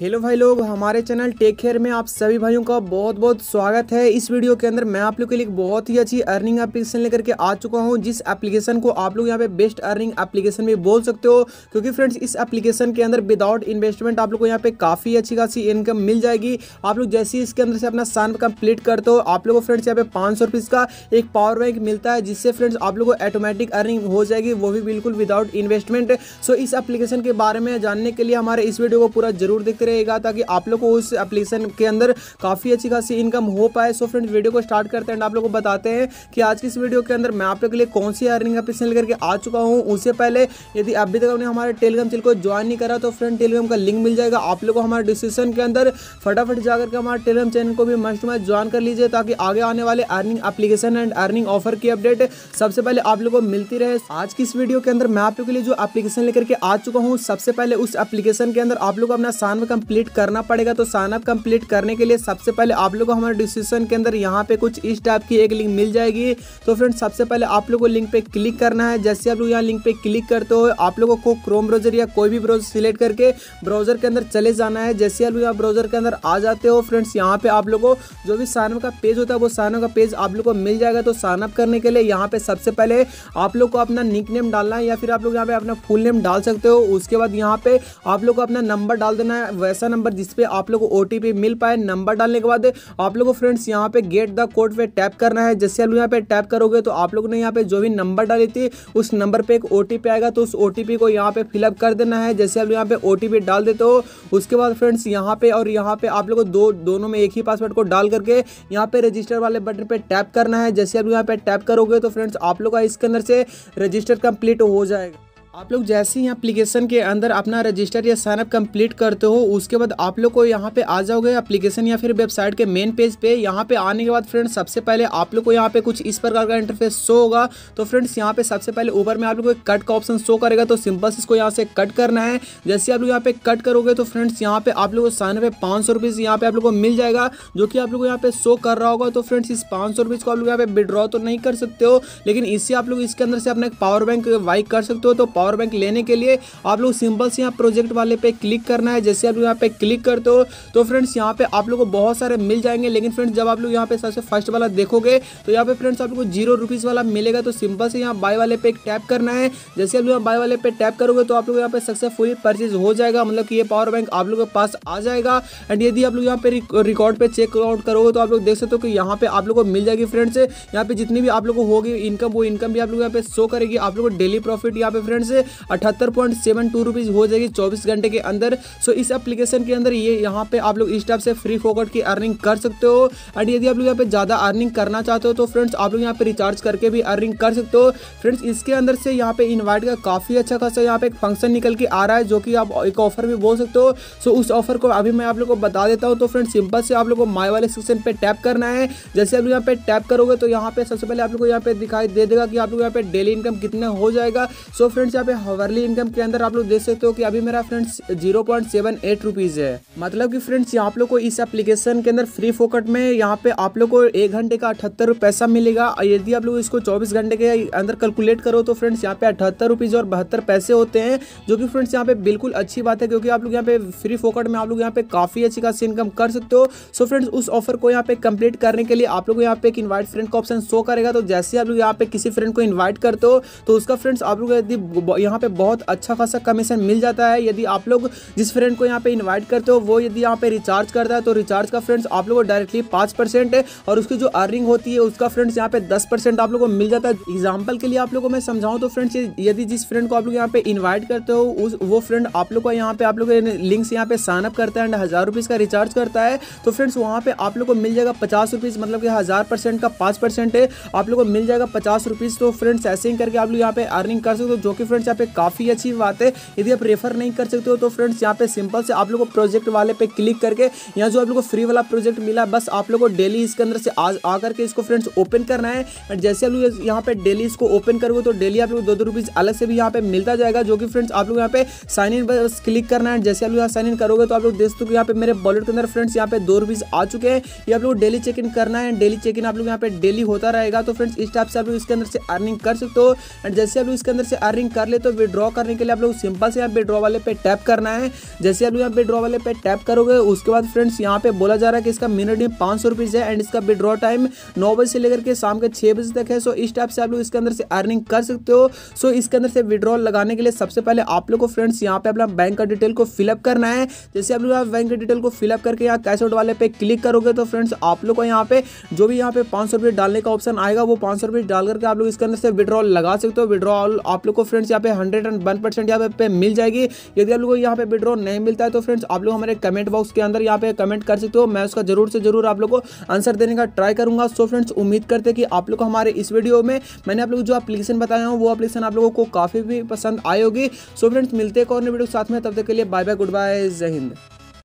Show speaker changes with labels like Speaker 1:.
Speaker 1: hello भाई लोग हमारे चैनल टेक केयर में आप सभी भाइयों का बहुत बहुत स्वागत है इस वीडियो के अंदर मैं आप लोग के लिए बहुत ही अच्छी अर्निंग एप्लीकेशन लेकर के आ चुका हूं जिस एप्लीकेशन को आप लोग यहां पे बेस्ट अर्निंग एप्लीकेशन भी बोल सकते हो क्योंकि फ्रेंड्स इस एप्लीकेशन के अंदर विदाउट इन्वेस्टमेंट आप लोग को यहाँ पे काफ़ी अच्छी खासी इनकम मिल जाएगी आप लोग जैसे ही इसके अंदर से अपना सन कंप्लीट करते हो आप लोग को फ्रेंड्स यहाँ पे पाँच सौ का एक पावर बैंक मिलता है जिससे फ्रेंड्स आप लोग को ऑटोमेटिक अर्निंग हो जाएगी वो भी बिल्कुल विदाउट इन्वेस्टमेंट सो इस एप्लीकेशन के बारे में जानने के लिए हमारे इस वीडियो को पूरा जरूर देखते रहेगा ताकि आप लोग को उस एप्लीकेशन के अंदर काफ़ी अच्छी खासी इनकम हो पाए सो फ्रेंड वीडियो को स्टार्ट करते हैं आप लोग को बताते हैं कि आज की इस वीडियो के अंदर मैं आप लोग के लिए कौन सी अर्निंग एप्लीकेशन लेकर के आ चुका हूँ उससे पहले यदि अभी तक आपने हमारे टेलीग्राम चैनल को ज्वाइन नहीं करा तो फ्रेंड टेलीग्राम का लिंक मिल जाएगा आप लोग को हमारे डिस्क्रिप्शन के अंदर फटाफट जाकर के हमारे टेलीग्राम चैनल को भी मस्ट मस्ट ज्वाइन कर लीजिए ताकि आगे आने वाले earning application and earning offer की अपडेट सबसे पहले आप लोग को मिलती रहे आज की इस वीडियो के अंदर मैं आप लोग के लिए जो एप्लीकेशन लेकर के आ चुका हूँ सबसे पहले उस एप्लीकेशन के अंदर आप लोग अपना शान कंप्लीट करना पड़ेगा तो साइन अप कंप्लीट करने के लिए सबसे पहले आप लोगों को हमारे डिस्क्रिप्शन के अंदर यहाँ पे कुछ इस टाइप की एक लिंक मिल जाएगी तो फ्रेंड सबसे पहले आप लोग को लिंक पे क्लिक करना है जैसे आप लोग यहाँ लिंक पे क्लिक करते हो आप लोगों को क्रोम ब्राउजर या कोई भी ब्राउजर सिलेक्ट करके ब्राउजर के अंदर चले जाना है जैसे आप लोग यहाँ ब्राउजर के अंदर आ जाते हो फ्रेंड्स यहाँ पे आप लोगों जो भी साइनअप का पेज होता है वो साइनअप का पेज आप लोग को मिल जाएगा तो साइनअप करने के लिए यहाँ पे सबसे पहले आप लोग को अपना निक नेम डालना है या फिर आप लोग यहाँ पे अपना फुल नेम डाल सकते हो उसके बाद यहाँ पे आप लोग को अपना नंबर डाल देना है वैसा नंबर जिसपे आप लोग को ओ मिल पाए नंबर डालने के बाद आप लोग को फ्रेंड्स यहाँ पे गेट द कोड पे टैप करना है जैसे आप यहाँ पे टैप करोगे तो आप लोग ने यहाँ पे जो भी नंबर डाली थी उस नंबर पे एक ओ आएगा तो उस ओ को यहाँ पे फिलअप कर देना है जैसे आप यहाँ पे ओ डाल देते हो उसके बाद फ्रेंड्स यहाँ पे और यहाँ पे आप लोग को दो दोनों में एक ही पासवर्ड को डाल करके यहाँ पे रजिस्टर वाले बटन पे टैप करना है जैसे आप यहाँ पे टैप करोगे तो फ्रेंड्स आप लोग का इसके अंदर से रजिस्टर कंप्लीट हो जाएगा आप लोग जैसे ही एप्लीकेशन के अंदर अपना रजिस्टर या साइनअप कंप्लीट करते हो उसके बाद आप लोग को यहाँ पे आ जाओगे एप्लीकेशन या फिर वेबसाइट के मेन पेज पे यहाँ पे आने के बाद फ्रेंड्स सबसे पहले आप लोग को यहाँ पे कुछ इस प्रकार का इंटरफेस शो होगा तो फ्रेंड्स यहाँ पे सबसे पहले ऊपर में आप लोग को कट का ऑप्शन शो करेगा तो सिंपल से इसको यहाँ से कट करना है जैसे आप लोग यहाँ पे कट करोगे तो फ्रेंड्स यहाँ पे आप लोग को साइनअप है पाँच सौ रुपीज़ यहाँ पे आप लोग को मिल जाएगा जो कि आप लोग यहाँ पे शो कर रहा होगा तो फ्रेंड्स इस पाँच सौ रुपीज़ को आप लोग यहाँ पे विड्रॉ तो नहीं कर सकते हो लेकिन इससे आप लोग इसके अंदर से अपना एक पावर बैंक वाइक कर सकते हो तो पावर बैंक लेने के लिए आप लोग सिंपल से यहाँ प्रोजेक्ट वाले पे क्लिक करना है जैसे आप लोग यहाँ पे क्लिक करते हो तो फ्रेंड्स यहाँ पे आप लोग को बहुत सारे मिल जाएंगे लेकिन फ्रेंड्स जब आप लोग यहाँ पे सबसे फर्स्ट वाला देखोगे तो यहाँ पे फ्रेंड्स आप लोग को जीरो रुपीज़ वाला मिलेगा तो सिंपल से यहाँ बाई वाले पे टैप करना है जैसे आप लोग यहाँ बाई वाले पे टैप करोगे तो आप लोग यहाँ पे सक्सेसफुली परचेज हो जाएगा मतलब कि ये पावर बैंक आप लोग के पास आ जाएगा एंड यदि आप लोग यहाँ पे रिकॉर्ड पे चेक आउट करोगे तो आप लोग देख सकते हो कि यहाँ पे आप लोग को मिल जाएगी फ्रेंड्स यहाँ पे जितनी भी आप लोग को होगी इनकम वो इनकम भी आप लोग यहाँ पे शो करेगी आप लोग को डेली प्रॉफिट यहाँ पे फ्रेंड्स से अठहत्तर पॉइंट हो जाएगी चौबीस घंटे के अंदर सो इस एप्लीकेशन के अंदर ये यहाँ पे आप लोग इस टाइप से फ्री फोकट की अर्निंग कर सकते हो एंड यदि आप लोग यहाँ पे ज़्यादा अर्निंग करना चाहते हो तो फ्रेंड्स आप लोग यहाँ पे रिचार्ज करके भी अर्निंग कर सकते हो फ्रेंड्स इसके अंदर से यहाँ पे इन्वाइट का काफ़ी अच्छा खासा यहाँ पे एक फंक्शन निकल के आ रहा है जो कि आप एक ऑफर भी बोल सकते हो सो उस ऑफर को अभी मैं आप लोग को बता देता हूँ तो फ्रेंड्स सिंपल से आप लोग को माई वाले सेक्शन पर टैप करना है जैसे आप लोग यहाँ पे टैप करोगे तो यहाँ पे सबसे पहले आप लोग को यहाँ पे दिखाई दे देगा कि आप लोग यहाँ पे डेली इनकम कितना हो जाएगा सो फ्रेंड्स पे हवरली इनकम के अंदर आप लोग देख सकते हो कि अभी मेरा friends zero point seven eight rupees है मतलब कि फ्रेंड्स यहाँ आप लोग को इस एप्लीकेशन के अंदर फ्री फोकट में यहाँ पे आप लोग को एक घंटे का अठहत्तर पैसा मिलेगा और यदि आप लोग इसको चौबीस घंटे के अंदर कैलकुलेट करो तो फ्रेंड्स यहाँ पे अठहत्तर और बहत्तर पैसे होते हैं जो कि फ्रेंड्स यहाँ पे बिल्कुल अच्छी बात है क्योंकि आप लोग यहाँ पे फ्री फोकट में आप लोग यहाँ पे काफी अच्छी खास इनकम कर सकते हो सो फ्रेंड्स उस ऑफर को यहाँ पे कंप्लीट करने के लिए आप लोग यहाँ पे एक इन्वाइट फ्रेंड का ऑप्शन शो करेगा तो जैसे आप लोग यहाँ पे किसी फ्रेंड को इन्वाइट करते हो तो उसका फ्रेंड्स आप लोग यदि यहाँ पे बहुत अच्छा खासा कमीशन मिल जाता है यदि आप लोग जिस फ्रेंड को यहाँ पे इन्वाइट करते हो वो यदि यहाँ पे रिचार्ज करता है तो रिचार्ज का फ्रेंड्स आप लोगों को डायरेक्टली पाँच परसेंट और उसकी जो अर्निंग होती है उसका फ्रेंड्स यहाँ पे दस परसेंट आप लोग को मिल जाता है एग्जाम्पल के लिए आप लोग को मैं समझाऊँ तो फ्रेंड्स यदि जिस फ्रेंड को आप लोग यहाँ पे इन्वाइट करते हो उस वो फ्रेंड आप लोग को यहाँ पे आप लोग लिंक से यहाँ पे साइनअप करता है एंड हज़ार रुपीज़ का रिचार्ज करता है तो फ्रेंड्स वहाँ पर आप लोग को मिल जाएगा पचास रुपीज़ मतलब कि हज़ार परसेंट का पाँच परसेंट है आप लोग को मिल जाएगा पचास रुपीज़ तो फ्रेंड्स ऐसे ही करके आप लोग यहाँ पे अर्निंग कर सकते हो जो कि फ्रेंड्स यहाँ पे काफ़ी अच्छी बात है यदि आप रेफर नहीं कर सकते हो तो फ्रेंड्स यहाँ पे सिंपल से आप लोग को प्रोजेक्ट वाले पे क्लिक करके यहाँ जो आप लोग को फ्री वाला प्रोजेक्ट मिला बस आप लोग को डेली इसके अंदर से आज आकर के इसको फ्रेंड्स ओपन करना है एंड जैसे आप लोग यहाँ पे डेली इसको ओपन करोगे तो डेली आप लोग दो दो रुपीज़ अलग से भी यहाँ पे मिलता जाएगा जो कि फ्रेंड्स आप लोग यहाँ पे साइन इन बस क्लिक करना है जैसे आप लोग यहाँ साइन इन करोगे तो आप लोग देख सकते हो यहाँ पे मेरे बॉलेट के अंदर फ्रेंड्स यहाँ पे दो रुपीज़ आ चुके हैं ये आप लोग डेली चेक इन करना है डेली चेक इन आप लोग यहाँ पे डेली होता रहेगा तो फ्रेंड्स इस टाइप से आप लोग इसके अंदर से अर्निंग कर सकते हो एंड जैसे आप लोग इसके अंदर से अर्निंग कर कर ले तो विड्रॉ करने के लिए आप लोग सिंपल से यहाँ विड्रॉ वाले पे टैप करना है जैसे आप लोग यहाँ विड्रॉ वाले पे टैप करोगे उसके बाद फ्रेंड्स यहाँ पे बोला जा रहा है कि इसका मिनट में पाँच सौ रुपीज़ है एंड इसका विड्रॉ टाइम नौ बजे से लेकर के शाम के छः बजे तक है सो इस टाइप से आप लोग इसके अंदर से अर्निंग कर सकते हो सो इसके अंदर से विड्रॉ लगाने के लिए सबसे पहले आप लोग को फ्रेंड्स यहाँ पे अपना बैंक का डिटेल को फिलअप करना है जैसे आप लोग बैंक का डिटेल को फिलअप करके यहाँ कैश आउट वाले पे क्लिक करोगे तो फ्रेंड्स आप लोग को यहाँ पे जो भी यहाँ पे पाँच डालने का ऑप्शन आएगा वो पाँच डाल करके आप लोग इसके अंदर से विड्रॉल लगा सकते हो विड्रॉल आप लोग को फ्रेंड्स यहाँ पे हंड्रेड एंड वन परसेंट यहाँ पे मिल जाएगी यदि आप लोगों को यहाँ पे विड्रॉ नहीं मिलता है तो फ्रेंड्स आप लोग हमारे कमेंट बॉक्स के अंदर यहाँ पे कमेंट कर सकते हो मैं उसका जरूर से जरूर आप लोग को आंसर देने का ट्राई करूंगा सो फ्रेंड्स उम्मीद करते कि आप लोग हमारे इस वीडियो में मैंने आप लोग जो अपलीकेशन बताया हूँ वो अपलीकेशन आप लोगों को काफ़ी भी पसंद आई होगी सो फ्रेंड्स मिलते हैं और वीडियो साथ में तब तक के लिए बाय बाय गुड बाय जय हिंद